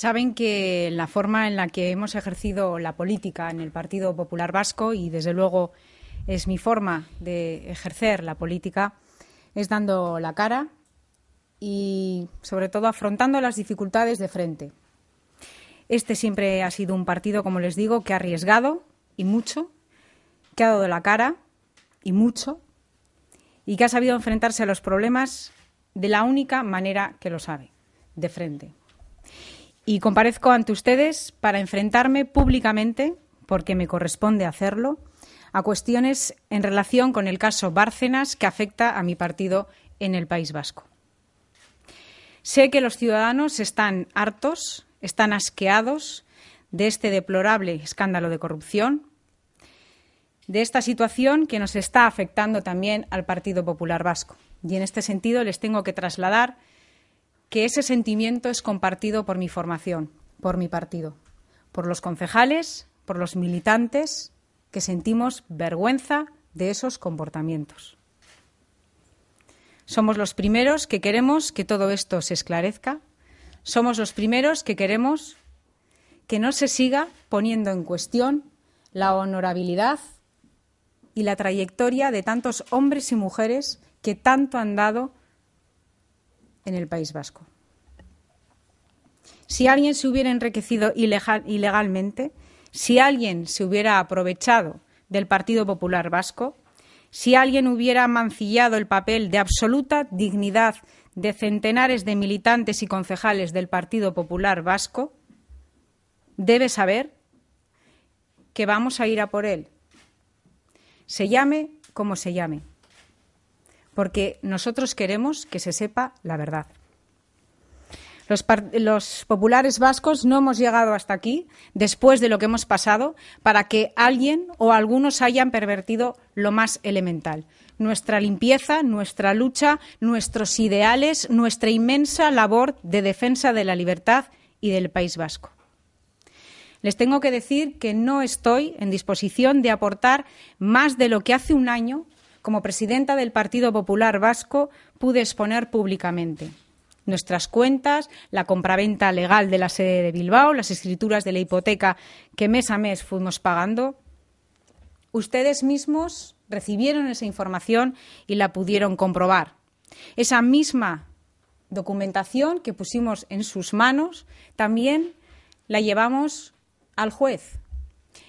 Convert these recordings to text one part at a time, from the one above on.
Saben que la forma en la que hemos ejercido la política en el Partido Popular Vasco, y desde luego es mi forma de ejercer la política, es dando la cara y sobre todo afrontando las dificultades de frente. Este siempre ha sido un partido, como les digo, que ha arriesgado y mucho, que ha dado la cara y mucho, y que ha sabido enfrentarse a los problemas de la única manera que lo sabe, de frente y comparezco ante ustedes para enfrentarme públicamente, porque me corresponde hacerlo, a cuestiones en relación con el caso Bárcenas que afecta a mi partido en el País Vasco. Sé que los ciudadanos están hartos, están asqueados de este deplorable escándalo de corrupción, de esta situación que nos está afectando también al Partido Popular Vasco. Y en este sentido les tengo que trasladar que ese sentimiento es compartido por mi formación, por mi partido, por los concejales, por los militantes, que sentimos vergüenza de esos comportamientos. Somos los primeros que queremos que todo esto se esclarezca. Somos los primeros que queremos que no se siga poniendo en cuestión la honorabilidad y la trayectoria de tantos hombres y mujeres que tanto han dado en el País Vasco. Si alguien se hubiera enriquecido ilegalmente, si alguien se hubiera aprovechado del Partido Popular Vasco, si alguien hubiera mancillado el papel de absoluta dignidad de centenares de militantes y concejales del Partido Popular Vasco, debe saber que vamos a ir a por él, se llame como se llame porque nosotros queremos que se sepa la verdad. Los, populares vascos no hemos llegado hasta aquí, después de lo que hemos pasado, para que alguien o algunos hayan pervertido lo más elemental. Nuestra limpieza, nuestra lucha, nuestros ideales, nuestra inmensa labor de defensa de la libertad y del País Vasco. Les tengo que decir que no estoy en disposición de aportar más de lo que hace un año como presidenta del Partido Popular Vasco, pude exponer públicamente nuestras cuentas, la compraventa legal de la sede de Bilbao, las escrituras de la hipoteca que mes a mes fuimos pagando. Ustedes mismos recibieron esa información y la pudieron comprobar. Esa misma documentación que pusimos en sus manos también la llevamos al juez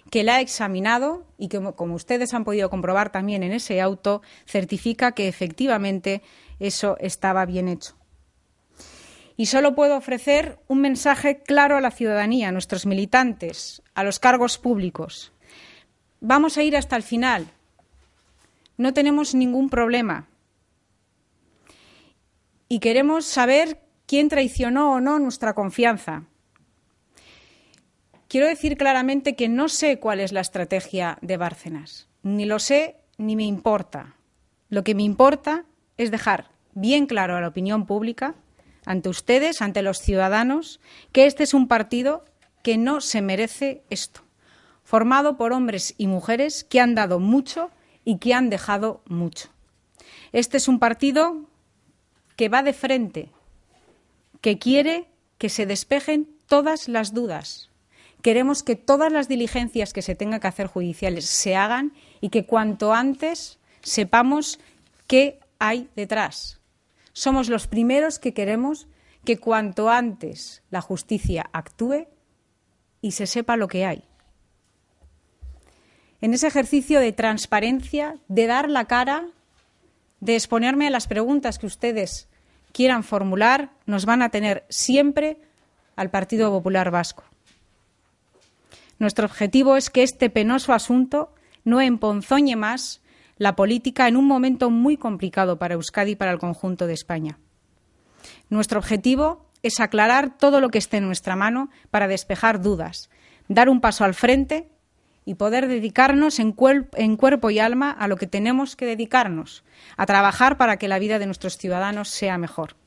que la ha examinado y que, como ustedes han podido comprobar también en ese auto, certifica que efectivamente eso estaba bien hecho. Y solo puedo ofrecer un mensaje claro a la ciudadanía, a nuestros militantes, a los cargos públicos. Vamos a ir hasta el final. No tenemos ningún problema. Y queremos saber quién traicionó o no nuestra confianza. Quiero decir claramente que no sé cuál es la estrategia de Bárcenas. Ni lo sé ni me importa. Lo que me importa es dejar bien claro a la opinión pública, ante ustedes, ante los ciudadanos, que este es un partido que no se merece esto, formado por hombres y mujeres que han dado mucho y que han dejado mucho. Este es un partido que va de frente, que quiere que se despejen todas las dudas, Queremos que todas las diligencias que se tengan que hacer judiciales se hagan y que cuanto antes sepamos qué hay detrás. Somos los primeros que queremos que cuanto antes la justicia actúe y se sepa lo que hay. En ese ejercicio de transparencia, de dar la cara, de exponerme a las preguntas que ustedes quieran formular, nos van a tener siempre al Partido Popular Vasco. Nuestro objetivo es que este penoso asunto no emponzoñe más la política en un momento muy complicado para Euskadi y para el conjunto de España. Nuestro objetivo es aclarar todo lo que esté en nuestra mano para despejar dudas, dar un paso al frente y poder dedicarnos en, cuerpo y alma a lo que tenemos que dedicarnos, a trabajar para que la vida de nuestros ciudadanos sea mejor.